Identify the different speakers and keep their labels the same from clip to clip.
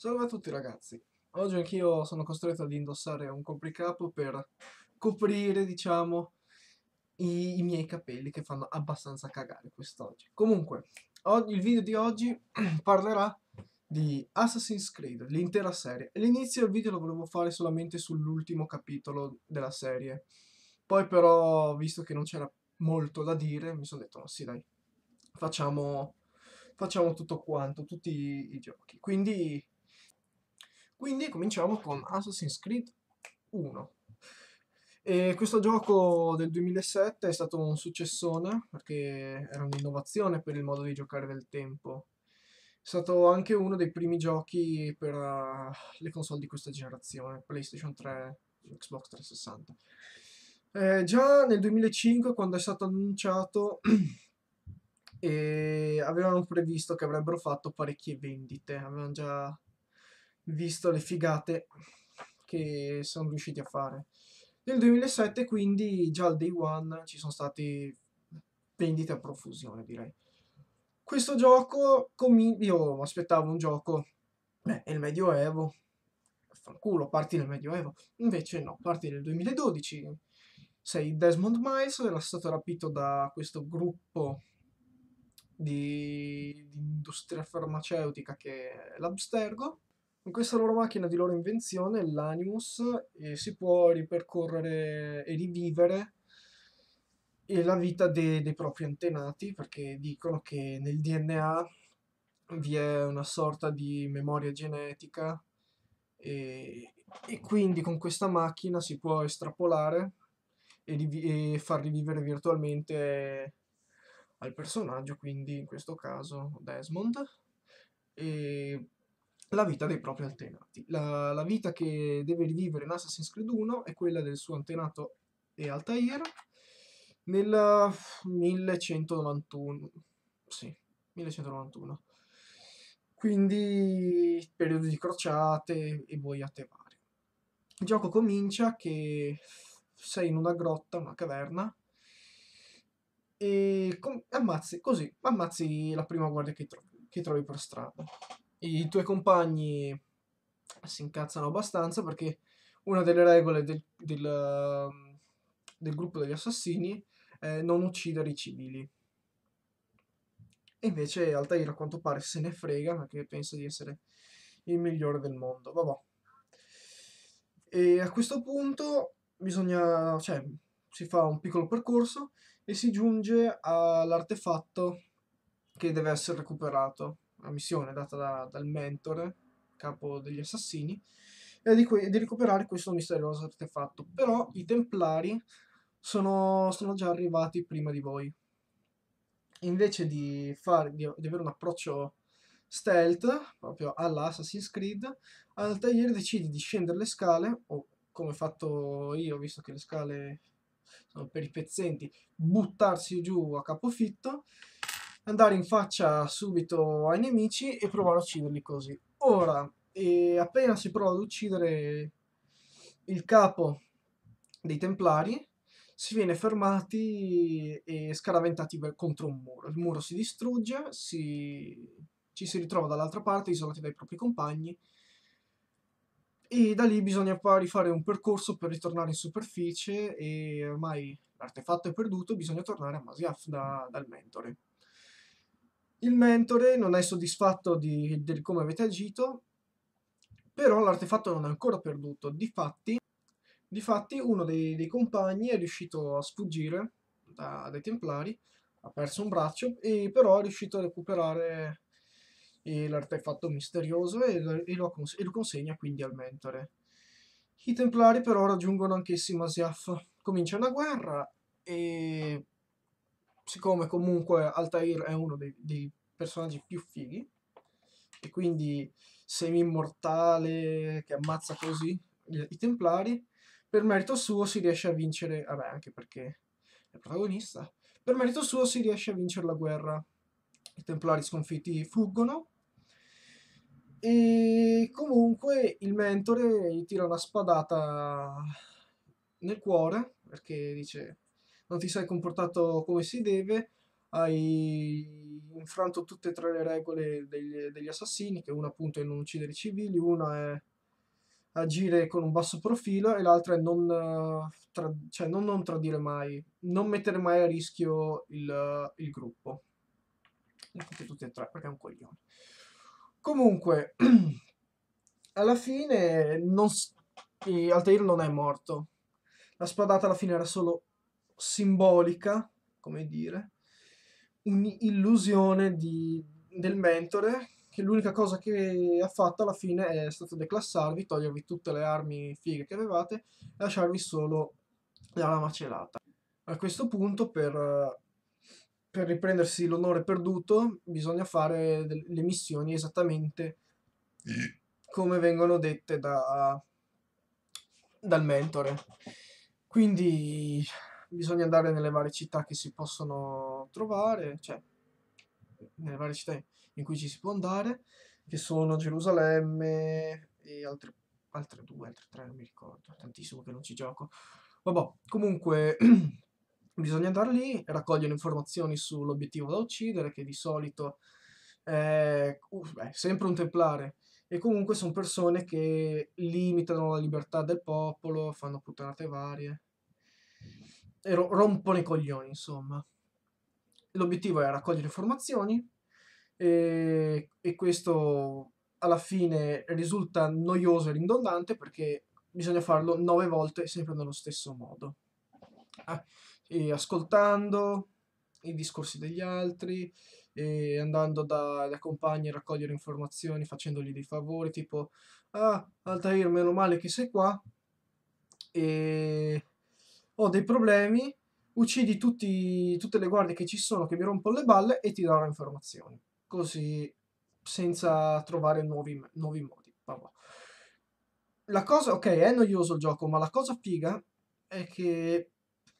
Speaker 1: Salve a tutti ragazzi, oggi anch'io sono costretto ad indossare un copricapo per coprire, diciamo, i, i, miei capelli che fanno abbastanza cagare quest'oggi. Comunque, il video di oggi parlerà di Assassin's Creed, l'intera serie. All'inizio il video lo volevo fare solamente sull'ultimo capitolo della serie, poi però, visto che non c'era molto da dire, mi sono detto, no sì dai, facciamo, facciamo tutto quanto, tutti i giochi. Quindi quindi cominciamo con Assassin's Creed 1. E questo gioco del 2007 è stato un successone perché era un'innovazione per il modo di giocare del tempo. È stato anche uno dei primi giochi per uh, le console di questa generazione, PlayStation 3, Xbox 360. Eh, già nel 2005, quando è stato annunciato, eh, avevano previsto che avrebbero fatto parecchie vendite, avevano già visto le figate che sono riusciti a fare. Nel 2007 quindi già al day one ci sono state vendite a profusione direi. Questo gioco, io mi aspettavo un gioco, beh, è il Medioevo, fanculo, parti nel Medioevo, invece no, parti nel 2012, sei Desmond Miles, era stato rapito da questo gruppo di, di industria farmaceutica che è l'Abstergo, in questa loro macchina di loro invenzione, l'Animus, eh, si può ripercorrere e rivivere eh, la vita de dei propri antenati, perché dicono che nel DNA vi è una sorta di memoria genetica e, e quindi con questa macchina si può estrapolare e, e far rivivere virtualmente al personaggio, quindi in questo caso Desmond. E la vita dei propri antenati. La, la vita che deve rivivere in Assassin's Creed 1 è quella del suo antenato e Altair nel 1191. Uh, sì, 1191. Quindi periodo di crociate e boiate varie. Il gioco comincia che sei in una grotta, una caverna, e ammazzi così, ammazzi la prima guardia che trovi, che trovi per strada i tuoi compagni si incazzano abbastanza perché una delle regole del, del, ehm, del gruppo degli assassini è non uccidere i civili. E invece Altair a quanto pare se ne frega perché pensa di essere il migliore del mondo. Vabbè. E a questo punto bisogna, cioè, si fa un piccolo percorso e si giunge all'artefatto che deve essere recuperato una missione data da, dal mentor, capo degli assassini, e di, di, recuperare questo misterioso artefatto. Però i Templari sono, sono già arrivati prima di voi. Invece di, fare, di, di avere un approccio stealth, proprio alla Assassin's Creed, Altair decide di scendere le scale, o come ho fatto io, visto che le scale sono per i pezzenti, buttarsi giù a capofitto, andare in faccia subito ai nemici e provare a ucciderli così. Ora, appena si prova ad uccidere il capo dei Templari, si viene fermati e scaraventati contro un muro. Il muro si distrugge, si... ci si ritrova dall'altra parte, isolati dai propri compagni, e da lì bisogna poi rifare un percorso per ritornare in superficie e ormai l'artefatto è perduto, bisogna tornare a Masiaf da, dal mentore. Il mentore non è soddisfatto di, del come avete agito, però l'artefatto non è ancora perduto. Difatti, difatti uno dei, dei compagni è riuscito a sfuggire da, dai Templari, ha perso un braccio, e però è riuscito a recuperare eh, l'artefatto misterioso e, e, lo, e, lo consegna quindi al mentore. I Templari però raggiungono anchessi Masiaf. Comincia una guerra e siccome comunque Altair è uno dei, dei personaggi più fighi, e quindi semi-immortale che ammazza così i templari, per merito suo si riesce a vincere, vabbè anche perché è protagonista, per merito suo si riesce a vincere la guerra. I templari sconfitti fuggono e comunque il mentore gli tira una spadata nel cuore perché dice non ti sei comportato come si deve, hai infranto tutte e tre le regole degli, degli assassini, che una appunto è non uccidere i civili, una è agire con un basso profilo e l'altra è non, eh, tra, cioè non, non, tradire mai, non mettere mai a rischio il, eh, il gruppo. Tutte, tutte e tre, perché è un coglione. Comunque, alla fine non, Altair non è morto. La spadata alla fine era solo simbolica, come dire, un'illusione di, del mentore che l'unica cosa che ha fatto alla fine è stato declassarvi, togliervi tutte le armi fighe che avevate e lasciarvi solo la macelata. A questo punto per, per riprendersi l'onore perduto bisogna fare le missioni esattamente come vengono dette da, dal mentore. Quindi bisogna andare nelle varie città che si possono trovare, cioè nelle varie città in cui ci si può andare, che sono Gerusalemme e altre, altre due, altre tre, non mi ricordo, tantissimo che non ci gioco. Vabbè, comunque bisogna andare lì, raccogliere informazioni sull'obiettivo da uccidere, che di solito è uh, beh, sempre un templare. E comunque sono persone che limitano la libertà del popolo, fanno puttanate varie ro rompono i coglioni, insomma. L'obiettivo è raccogliere informazioni e, e questo alla fine risulta noioso e ridondante perché bisogna farlo nove volte sempre nello stesso modo. Ah, ascoltando i discorsi degli altri, andando da, da compagni a raccogliere informazioni, facendogli dei favori, tipo, ah, Altair, meno male che sei qua, e ho dei problemi, uccidi tutti, tutte le guardie che ci sono, che mi rompono le balle e ti darò informazioni. Così senza trovare nuovi, nuovi modi. Vabbè. La cosa, ok, è noioso il gioco, ma la cosa figa è che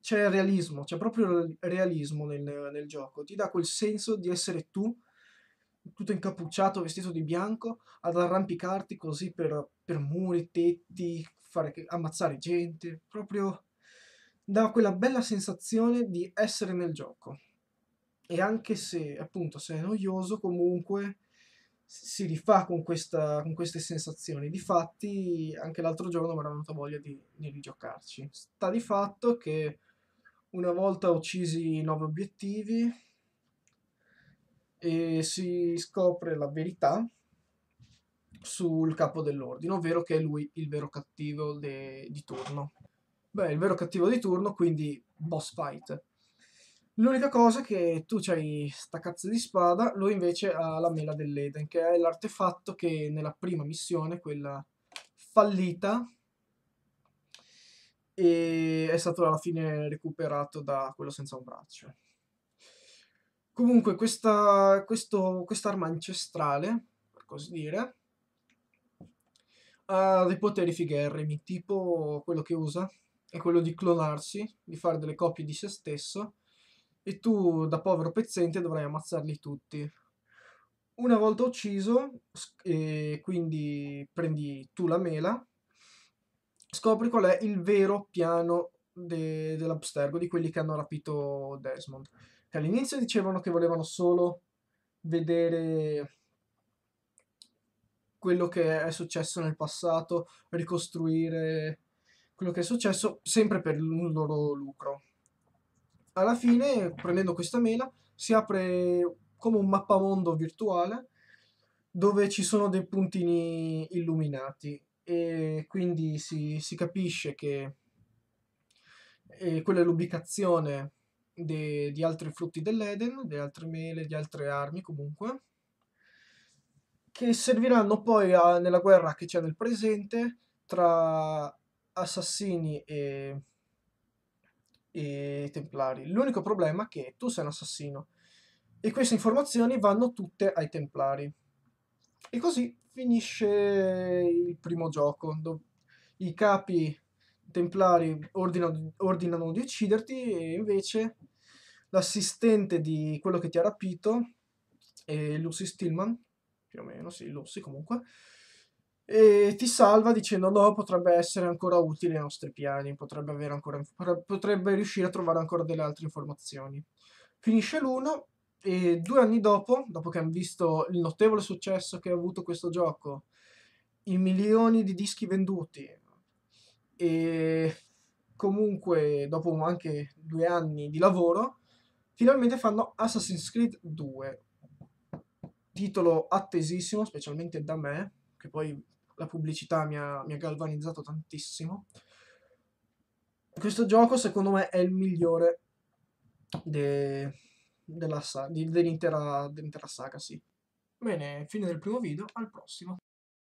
Speaker 1: c'è il realismo, c'è proprio il realismo nel, nel, gioco. Ti dà quel senso di essere tu, tutto incappucciato, vestito di bianco, ad arrampicarti così per, per muri, tetti, fare, ammazzare gente. Proprio dà quella bella sensazione di essere nel gioco. E anche se, appunto, se è noioso, comunque si rifà con, questa, con queste sensazioni. Difatti, anche l'altro giorno mi era venuta voglia di, di rigiocarci. Sta di fatto che una volta uccisi i 9 obiettivi e si scopre la verità sul capo dell'ordine, ovvero che è lui il vero cattivo de, di turno beh, il vero cattivo di turno, quindi boss fight. L'unica cosa è che tu c'hai sta cazzo di spada, lui invece ha la mela dell'Eden, che è l'artefatto che nella prima missione, quella fallita, e è stato alla fine recuperato da quello senza un braccio. Comunque questa questo, quest arma ancestrale, per così dire, ha dei poteri figherrimi, tipo quello che usa è quello di clonarsi, di fare delle copie di se stesso e tu da povero pezzente dovrai ammazzarli tutti. Una volta ucciso, e quindi prendi tu la mela, scopri qual è il vero piano de dell'Abstergo, di quelli che hanno rapito Desmond. Che all'inizio dicevano che volevano solo vedere quello che è successo nel passato, ricostruire quello che è successo sempre per il loro lucro. Alla fine, prendendo questa mela, si apre come un mappamondo virtuale dove ci sono dei puntini illuminati e quindi si, si capisce che eh, quella è l'ubicazione di altri frutti dell'Eden, di altre mele, di altre armi comunque, che serviranno poi a, nella guerra che c'è nel presente tra assassini e, e templari. L'unico problema è che tu sei un assassino e queste informazioni vanno tutte ai templari. E così finisce il primo gioco. I capi templari ordinano, ordinano di ucciderti e invece l'assistente di quello che ti ha rapito, eh, Lucy Stillman, più o meno, sì, Lucy comunque, e ti salva dicendo no, potrebbe essere ancora utile ai nostri piani, potrebbe, avere ancora, potrebbe riuscire a trovare ancora delle altre informazioni. Finisce l'uno e due anni dopo, dopo che hanno visto il notevole successo che ha avuto questo gioco, i milioni di dischi venduti e comunque dopo anche due anni di lavoro, finalmente fanno Assassin's Creed 2, titolo attesissimo specialmente da me, che poi la pubblicità mi ha, mi ha galvanizzato tantissimo. Questo gioco secondo me è il migliore de, dell'intera dell saga, sì. Bene, fine del primo video, al prossimo.